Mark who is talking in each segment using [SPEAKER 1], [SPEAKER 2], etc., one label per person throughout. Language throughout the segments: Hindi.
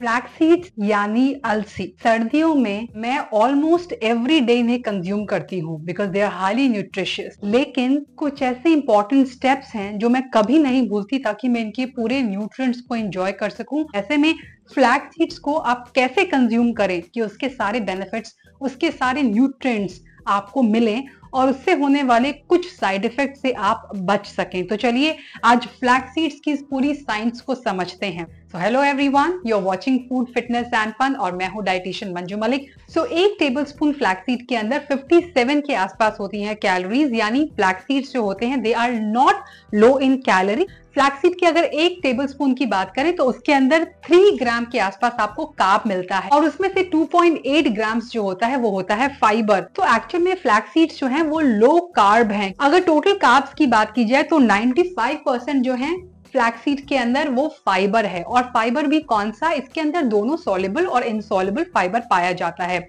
[SPEAKER 1] फ्लैक्स सीड्स यानी अलसी सर्दियों में मैं ऑलमोस्ट एवरी डे इन्हें कंज्यूम करती हूँ because they are highly nutritious लेकिन कुछ ऐसे इंपॉर्टेंट स्टेप्स हैं जो मैं कभी नहीं भूलती ताकि मैं इनके पूरे न्यूट्रिएंट्स को एंजॉय कर सकूं ऐसे में फ्लैक्स सीड्स को आप कैसे कंज्यूम करें कि उसके सारे बेनिफिट्स उसके सारे न्यूट्रिएंट्स आपको मिले और उससे होने वाले कुछ साइड इफेक्ट से आप बच सकें तो चलिए आज फ्लैक्स सीड्स की इस पूरी साइंस को समझते हैं तो hello everyone you are watching food fitness and fun और मैं हूं dietitian Manju Malik so so, एक टेबलस्पून फ्लैक्स सीड के अंदर 57 के आसपास होती हैं कैलोरीज यानी फ्लैक्स सीड्स जो होते हैं they are not low in calorie flax seed की अगर एक टेबलस्पून की बात करें तो उसके अंदर 3 ग्राम के आसपास आपको काप मिलता है और उसमें से 2.8 ग्राम्स जो होता है वो होता है फाइबर तो एक्चुअल में फ्लैक्स सीड्स जो हैं वो लो कार्ब हैं अगर टोटल कार्ब्स की बात की जाए तो 95 परसेंट जो हैं फ्लैक्सीड के अंदर वो फाइबर है और फाइबर भी कौन सा इसके अंदर दोनों सोलेबल और इनसोलेबल फाइबर पाया जाता है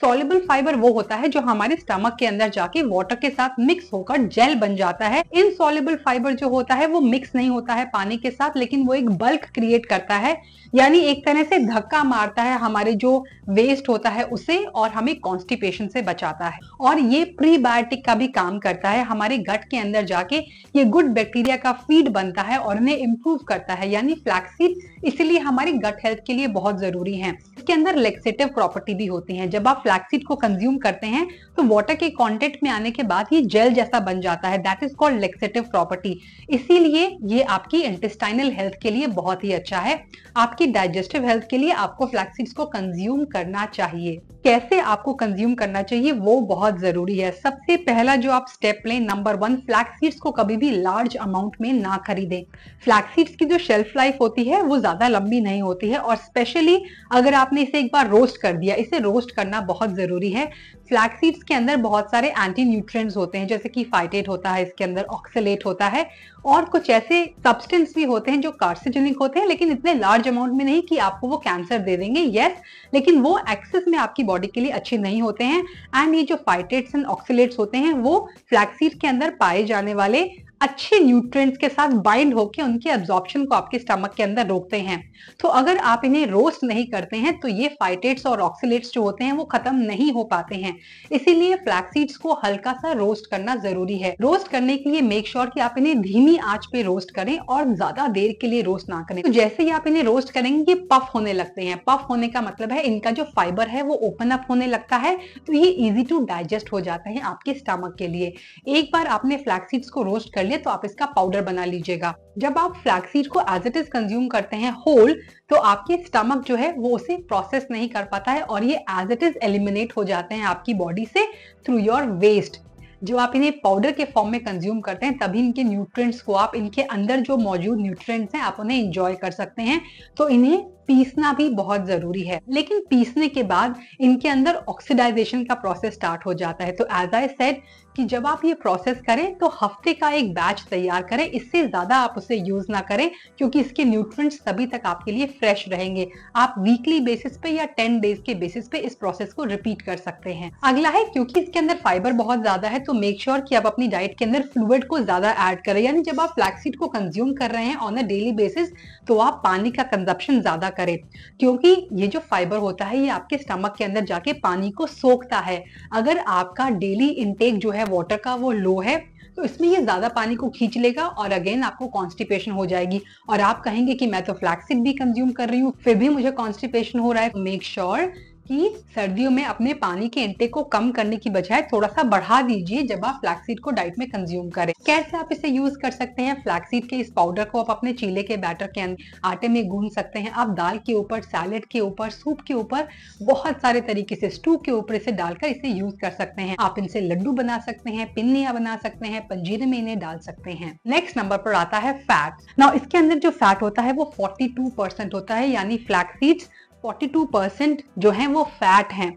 [SPEAKER 1] सोलेबल फाइबर वो होता है जो हमारे स्टमक के अंदर जाके वाटर के साथ मिक्स होकर जेल बन जाता है इन फाइबर जो होता है वो मिक्स नहीं होता है पानी के साथ लेकिन वो एक बल्क क्रिएट करता है यानी एक तरह से धक्का मारता है हमारे जो वेस्ट होता है उसे और हमें कॉन्स्टिपेशन से बचाता है और ये प्रीबायोटिक का भी काम करता है हमारे गट के अंदर जाके ये गुड बैक्टीरिया का फीड बनता है और उन्हें इम्प्रूव करता है यानी फ्लैक्सीड इसलिए हमारी गट हेल्थ के लिए बहुत जरूरी है इसके अंदर लेक्सेटिव प्रॉपर्टी भी होती है जब आप फ्लैक्सीड को कंज्यूम करते हैं तो वाटर के कॉन्टेक्ट में आने के बाद ये जेल जैसा बन जाता है that is called laxative property इसीलिए ये आपकी इंटेस्टाइनल हेल्थ के लिए बहुत ही अच्छा है आपकी डाइजेस्टिव हेल्थ के लिए आपको फ्लैक्सीड्स को कंज्यूम करना चाहिए कैसे आपको कंज्यूम करना चाहिए वो बहुत जरूरी है सबसे पहला जो आप स्टेप लें नंबर वन फ्लैक्सिड्स सीड्स को कभी भी लार्ज अमाउंट में ना खरीदें फ्लैक्सिड्स सीड्स की जो शेल्फ लाइफ होती है वो ज्यादा लंबी नहीं होती है और स्पेशली अगर आपने इसे एक बार रोस्ट कर दिया इसे रोस्ट करना बहुत जरूरी है फ्लैक्स सीड्स के अंदर बहुत सारे एंटी न्यूट्रिय होते हैं जैसे कि फाइटेट होता है इसके अंदर ऑक्सीट होता है और कुछ ऐसे सब्सटेंस भी होते हैं जो कार्सिजेनिक होते हैं लेकिन इतने लार्ज अमाउंट में नहीं कि आपको वो कैंसर दे देंगे यस लेकिन वो एक्सेस में आपकी बॉडी बॉडी के लिए अच्छे नहीं होते हैं एंड ये जो फाइटेट्स एंड ऑक्सीलेट्स होते हैं वो फ्लैक्सीड के अंदर पाए जाने वाले अच्छे न्यूट्रिएंट्स के साथ बाइंड होकर उनके एब्जॉर्प्शन को आपके स्टमक के अंदर रोकते हैं तो अगर आप इन्हें रोस्ट नहीं करते हैं तो ये फाइटेट्स और ऑक्सीलेट्स जो होते हैं वो खत्म नहीं हो पाते हैं इसीलिए फ्लैक्सीड्स को हल्का सा रोस्ट करना जरूरी है रोस्ट करने के लिए मेक श्योर sure कि आप इन्हें धीमी आंच पे रोस्ट करें और ज्यादा देर के लिए रोस्ट ना करें तो जैसे ही आप इन्हें रोस्ट करेंगे ये पफ होने लगते हैं पफ होने का मतलब है इनका जो फाइबर है वो ओपन अप होने लगता है तो ये इजी टू डाइजेस्ट हो जाता है आपके स्टमक के लिए एक बार आपने फ्लैक्सीड्स को रोस्ट कर ऑयल है तो आप इसका पाउडर बना लीजिएगा जब आप फ्लैक्सीड को एज इट इज कंज्यूम करते हैं होल तो आपके स्टमक जो है वो उसे प्रोसेस नहीं कर पाता है और ये एज इट इज एलिमिनेट हो जाते हैं आपकी बॉडी से थ्रू योर वेस्ट जो आप इन्हें पाउडर के फॉर्म में कंज्यूम करते हैं तभी इनके न्यूट्रिएंट्स को आप इनके अंदर जो मौजूद न्यूट्रिएंट्स हैं आप उन्हें इंजॉय कर सकते हैं तो इन्हें पीसना भी बहुत जरूरी है लेकिन पीसने के बाद इनके अंदर ऑक्सीडाइजेशन का प्रोसेस स्टार्ट हो जाता है तो एज आई सेड कि जब आप ये प्रोसेस करें तो हफ्ते का एक बैच तैयार करें इससे ज़्यादा आप उसे यूज़ ना करें क्योंकि इसके न्यूट्रिएंट्स तभी तक आपके लिए फ्रेश रहेंगे आप वीकली बेसिस पे या टेन डेज के बेसिस पे इस प्रोसेस को रिपीट कर सकते हैं अगला है क्योंकि इसके अंदर फाइबर बहुत ज़्यादा है तो मेक श्योर sure कि आप अपनी डाइट के अंदर फ्लूड को ज़्यादा ऐड करें यानी जब आप फ्लैक्सीड को कंज्यूम कर रहे हैं ऑन अ डेली बेसिस तो आप पानी का कंजप्शन ज़्यादा करें क्योंकि ये जो फाइबर होता है ये आपके स्टमक के अंदर जाके पानी को सोखता है अगर आपका डेली इनटेक जो है वाटर का वो लो है तो इसमें ये ज़्यादा पानी को खींच लेगा और अगेन आपको कॉन्स्टिपेशन हो जाएगी और आप कहेंगे कि मैं तो फ्लैक्सिड भी कंज्यूम कर रही हूँ फिर भी मुझे कॉन्स्टिपेशन हो रहा है मेक तो श्योर sure कि सर्दियों में अपने पानी के इंटेक को कम करने की बजाय थोड़ा सा बढ़ा दीजिए जब आप फ्लैक्सीड को डाइट में कंज्यूम करें कैसे आप इसे यूज कर सकते हैं फ्लैक्सीड के इस पाउडर को आप अपने चीले के बैटर के आटे में गूंद सकते हैं आप दाल के ऊपर सैलेड के ऊपर सूप के ऊपर बहुत सारे तरीके से स्टू के ऊपर इसे डालकर इसे यूज कर सकते हैं आप इनसे लड्डू बना सकते हैं पिन्निया बना सकते हैं पंजीरे में इन्हें डाल सकते हैं नेक्स्ट नंबर पर आता है फैट ना इसके अंदर जो फैट होता है वो फोर्टी परसेंट होता है यानी फ्लैक्सीड्स 42% जो है वो फैट हैं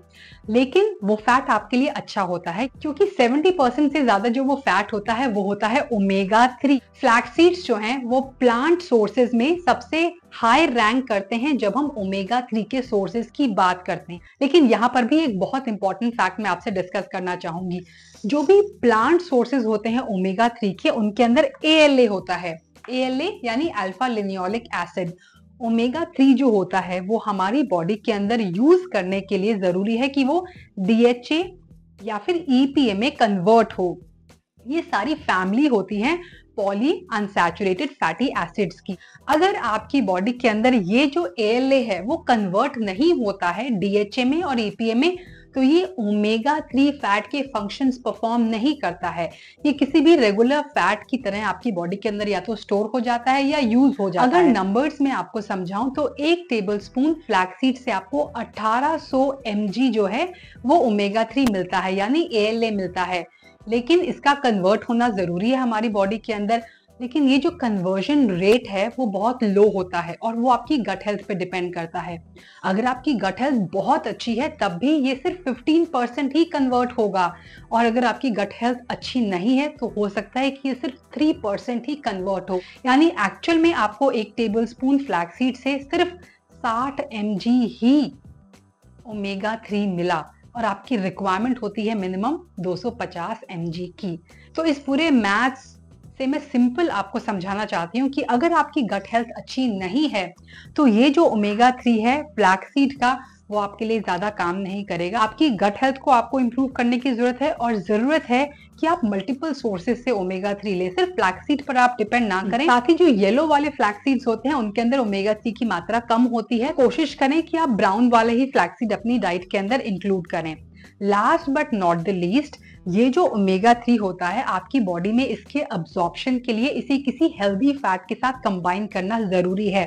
[SPEAKER 1] लेकिन वो फैट आपके लिए अच्छा होता है क्योंकि 70% से ज्यादा जो वो फैट होता है वो होता है ओमेगा थ्री फ्लैट सीड्स जो हैं वो प्लांट सोर्सेज में सबसे हाई रैंक करते हैं जब हम ओमेगा थ्री के सोर्सेज की बात करते हैं लेकिन यहाँ पर भी एक बहुत इंपॉर्टेंट फैक्ट मैं आपसे डिस्कस करना चाहूंगी जो भी प्लांट सोर्सेज होते हैं ओमेगा थ्री के उनके अंदर ए होता है ए यानी alpha linolenic acid omega three जो होता है वो हमारी बॉडी के अंदर यूज करने के लिए जरूरी है कि वो डीएचए या फिर ईपीए e में कन्वर्ट हो ये सारी फैमिली होती है पॉली अनसेचुरेटेड फैटी एसिड्स की अगर आपकी बॉडी के अंदर ये जो ए है वो कन्वर्ट नहीं होता है डीएचए में और ईपीए e में तो ये ओमेगा थ्री फैट के फंक्शंस परफॉर्म नहीं करता है ये किसी भी रेगुलर फैट की तरह आपकी बॉडी के अंदर या तो स्टोर हो जाता है या यूज हो जाता अगर है अगर नंबर्स में आपको समझाऊं तो एक टेबल स्पून फ्लैक्सीड से आपको 1800 सौ जो है वो ओमेगा थ्री मिलता है यानी ए मिलता है लेकिन इसका कन्वर्ट होना जरूरी है हमारी बॉडी के अंदर लेकिन ये जो कन्वर्जन रेट है वो बहुत लो होता है और वो आपकी गट हेल्थ पे डिपेंड करता है अगर आपकी गट हेल्थ बहुत अच्छी है तब भी ये सिर्फ 15 परसेंट ही कन्वर्ट होगा और अगर आपकी गट हेल्थ अच्छी नहीं है तो हो सकता है कि ये सिर्फ 3 परसेंट ही कन्वर्ट हो यानी एक्चुअल में आपको एक टेबल स्पून फ्लैक्सीड से सिर्फ साठ एम ही ओमेगा थ्री मिला और आपकी रिक्वायरमेंट होती है मिनिमम 250 सौ की तो इस पूरे मैथ्स से मैं सिंपल आपको समझाना चाहती हूँ कि अगर आपकी गट हेल्थ अच्छी नहीं है तो ये जो ओमेगा थ्री है ब्लैक सीड का वो आपके लिए ज़्यादा काम नहीं करेगा आपकी गट हेल्थ को आपको इम्प्रूव करने की ज़रूरत है और ज़रूरत है कि आप मल्टीपल सोर्सेज से ओमेगा थ्री ले सिर्फ फ्लैक्सीड पर आप डिपेंड ना करें साथ हम्म। ही जो येलो वाले फ्लैक्सीड्स होते हैं उनके अंदर ओमेगा थ्री की मात्रा कम होती है कोशिश करें कि आप ब्राउन वाले ही फ्लैक्सीड अपनी डाइट के अंदर इंक्लूड करें last but not the least ये जो ओमेगा थ्री होता है आपकी बॉडी में इसके अब्जॉर्प्शन के लिए इसे किसी हेल्दी फैट के साथ कंबाइन करना ज़रूरी है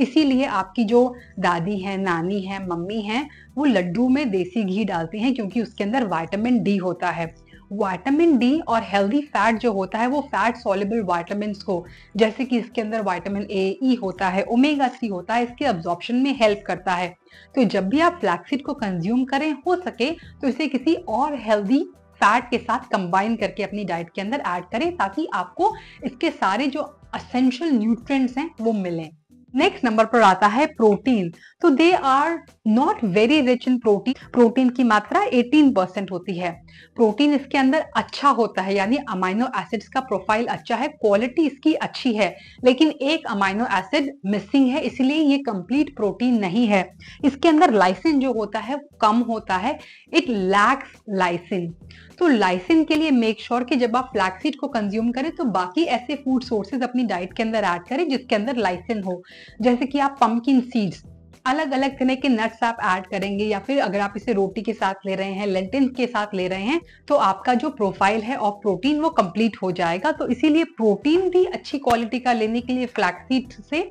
[SPEAKER 1] इसीलिए आपकी जो दादी है नानी है मम्मी है वो लड्डू में देसी घी डालती हैं क्योंकि उसके अंदर वाइटामिन डी होता है वाइटामिन डी और हेल्दी फैट जो होता है वो फैट सॉलेबल वाइटामिन को जैसे कि इसके अंदर वाइटामिन ए ई होता है ओमेगा थ्री होता है इसके ऑब्जॉर्प्शन में हेल्प करता है तो जब भी आप फ्लैक्सीड को कंज्यूम करें हो सके तो इसे किसी और हेल्दी फैट के साथ कंबाइन करके अपनी डाइट के अंदर ऐड करें ताकि आपको इसके सारे जो असेंशियल न्यूट्रिएंट्स हैं वो मिलें नेक्स्ट नंबर पर आता है प्रोटीन तो they are not very rich in protein protein की मात्रा 18 परसेंट होती है प्रोटीन इसके अंदर अच्छा होता है यानी अमाइनो एसिड्स का प्रोफाइल अच्छा है क्वालिटी इसकी अच्छी है लेकिन एक अमाइनो एसिड मिसिंग है इसलिए ये कंप्लीट प्रोटीन नहीं है इसके अंदर लाइसिन जो होता है कम होता है इट लैक्स लाइसिन तो लाइसिन के लिए मेक श्योर sure कि जब आप फ्लैक्सीड को कंज्यूम करें तो बाकी ऐसे फूड सोर्सेज अपनी डाइट के अंदर ऐड करें जिसके अंदर लाइसिन हो जैसे कि आप पंपकिन सीड्स अलग अलग तरह के नट्स आप ऐड करेंगे या फिर अगर आप इसे रोटी के साथ ले रहे हैं लेंटिन के साथ ले रहे हैं तो आपका जो प्रोफाइल है ऑफ प्रोटीन वो कंप्लीट हो जाएगा तो इसीलिए प्रोटीन भी अच्छी क्वालिटी का लेने के लिए फ्लैक्सीड से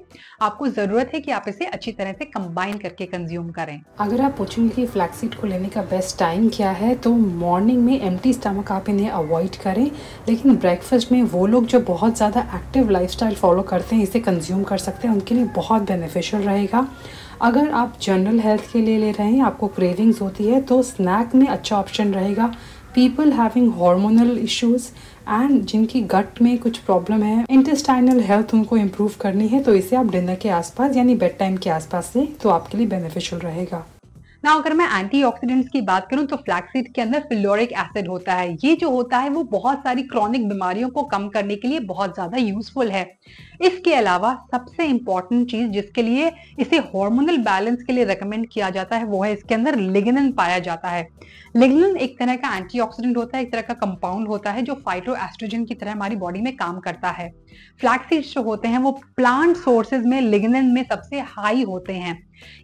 [SPEAKER 1] आपको ज़रूरत है कि आप इसे अच्छी तरह से कंबाइन करके कंज्यूम करें अगर आप पूछेंगे कि फ्लैक्सीड को लेने का बेस्ट टाइम क्या है तो मॉर्निंग में एम स्टमक आप इन्हें अवॉइड करें लेकिन ब्रेकफास्ट में वो लोग जो बहुत ज़्यादा एक्टिव लाइफ फॉलो करते हैं इसे कंज्यूम कर सकते हैं उनके लिए बहुत बेनिफिशियल रहेगा अगर आप जनरल हेल्थ के लिए ले रहे हैं आपको क्रेविंग्स होती है तो स्नैक में अच्छा ऑप्शन रहेगा people having hormonal issues and जिनकी गट में कुछ प्रॉब्लम है इंटेस्टाइनल हेल्थ उनको इम्प्रूव करनी है तो इसे आप डिनर के आसपास यानी बेड टाइम के आसपास से तो आपके लिए बेनिफिशियल रहेगा ना अगर मैं एंटीऑक्सीडेंट्स की बात करूं तो फ्लैक्सीड के अंदर फिलोरिक एसिड होता है ये जो होता है वो बहुत सारी क्रॉनिक बीमारियों को कम करने के लिए बहुत ज्यादा यूजफुल है इसके अलावा सबसे इंपॉर्टेंट चीज जिसके लिए इसे हॉर्मोनल बैलेंस के लिए रिकमेंड किया जाता है वो है इसके अंदर लिगनिन पाया जाता है लिग्निन एक तरह का एंटीऑक्सीडेंट होता है एक तरह का कंपाउंड होता है जो फाइटो एस्ट्रोजन की तरह हमारी बॉडी में काम करता है फ्लैक्सीड्स जो होते हैं वो प्लांट सोर्सेज में लिग्निन में सबसे हाई होते हैं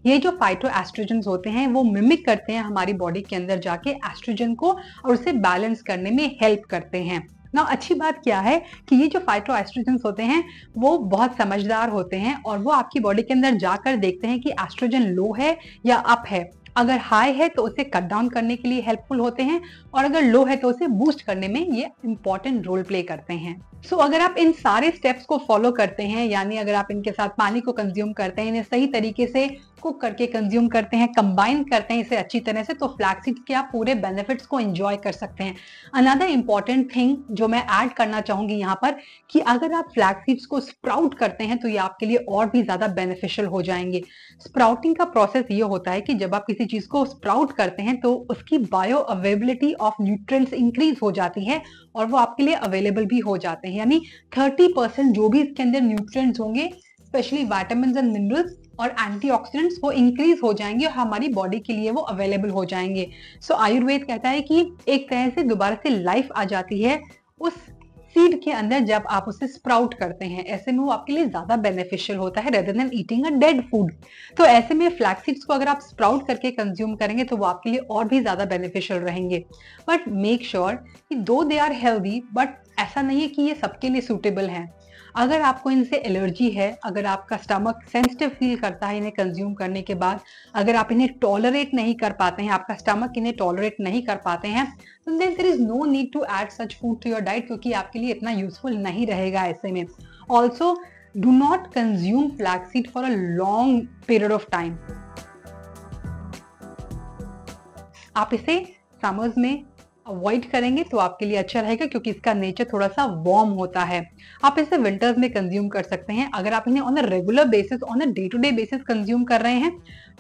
[SPEAKER 1] ये जो फाइटो एस्ट्रोजन होते हैं वो मिमिक करते हैं हमारी बॉडी के अंदर जाके एस्ट्रोजन को और उसे बैलेंस करने में हेल्प करते हैं ना अच्छी बात क्या है कि ये जो फाइटो एस्ट्रोजन होते हैं वो बहुत समझदार होते हैं और वो आपकी बॉडी के अंदर जाकर देखते हैं कि एस्ट्रोजन लो है या अप है अगर हाई है तो उसे कट डाउन करने के लिए हेल्पफुल होते हैं और अगर लो है तो उसे बूस्ट करने में ये इंपॉर्टेंट रोल प्ले करते हैं सो so, अगर आप इन सारे स्टेप्स को फॉलो करते हैं यानी अगर आप इनके साथ पानी को कंज्यूम करते हैं इन्हें सही तरीके से कुक करके कंज्यूम करते हैं कंबाइन करते हैं इसे अच्छी तरह से तो फ्लैक्सीड के आप पूरे बेनिफिट्स को एंजॉय कर सकते हैं अनदर इंपॉर्टेंट थिंग जो मैं ऐड करना चाहूंगी यहाँ पर कि अगर आप फ्लैक्सीड्स को स्प्राउट करते हैं तो ये आपके लिए और भी ज़्यादा बेनिफिशियल हो जाएंगे स्प्राउटिंग का प्रोसेस ये होता है कि जब आप किसी चीज़ को स्प्राउट करते हैं तो उसकी bio availability of nutrients increase हो जाती है और वो आपके लिए अवेलेबल भी हो जाते हैं यानी थर्टी परसेंट जो भी इसके अंदर न्यूट्रेंट्स होंगे स्पेशली वाइटामिन एंड मिनरल्स और एंटीऑक्सीडेंट्स वो इंक्रीज हो जाएंगे और हमारी बॉडी के लिए वो अवेलेबल हो जाएंगे सो so, आयुर्वेद कहता है कि एक तरह से दोबारा से लाइफ आ जाती है उस सीड के अंदर जब आप उसे स्प्राउट करते हैं ऐसे में वो आपके लिए ज़्यादा बेनिफिशियल होता है rather than eating a dead food तो ऐसे में फ्लैक्स सीड्स को अगर आप स्प्राउट करके कंज्यूम करेंगे तो वो आपके लिए और भी ज़्यादा बेनिफिशियल रहेंगे बट मेक श्योर कि दो दे आर हेल्दी बट ऐसा नहीं है कि ये सबके लिए सूटेबल हैं अगर आपको इनसे एलर्जी है अगर आपका स्टमक सेंसिटिव फील करता है इन्हें कंज्यूम करने के बाद अगर आप इन्हें टॉलरेट नहीं कर पाते हैं आपका स्टमक इन्हें टॉलरेट नहीं कर पाते हैं तो then there is no need to add such food to your diet क्योंकि आपके लिए इतना यूजफुल नहीं रहेगा ऐसे में also do not consume flaxseed for a long period of time आप इसे समर्स में अवॉइड करेंगे तो आपके लिए अच्छा रहेगा क्योंकि इसका नेचर थोड़ा सा वार्म होता है आप इसे विंटर्स में कंज्यूम कर सकते हैं अगर आप इन्हें on a regular basis on a day to day basis consume कर रहे हैं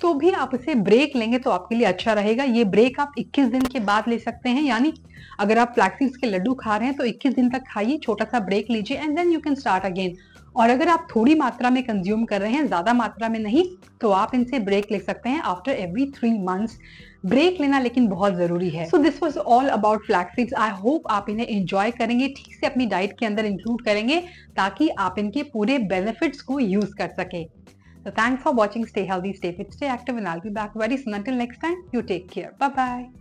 [SPEAKER 1] तो भी आप इसे ब्रेक लेंगे तो आपके लिए अच्छा रहेगा ये ब्रेक आप 21 दिन के बाद ले सकते हैं यानी अगर आप फ्लैक्सीड्स के लड्डू खा रहे हैं तो 21 दिन तक खाइए छोटा सा ब्रेक लीजिए and then you can start again और अगर आप थोड़ी मात्रा में कंज्यूम कर रहे हैं ज़्यादा मात्रा में नहीं तो आप इनसे ब्रेक ले सकते हैं after every three months break लेना लेकिन बहुत ज़रूरी है so this was all about flaxseeds I hope आप इन्हें इंजॉय करेंगे ठीक से अपनी डाइट के अंदर इंक्लूड करेंगे ताकि आप इनके पूरे बेनिफिट्स को यूज़ कर सकें तो thanks for watching stay healthy stay fit stay active and I'll be back very soon Until next time you take care bye bye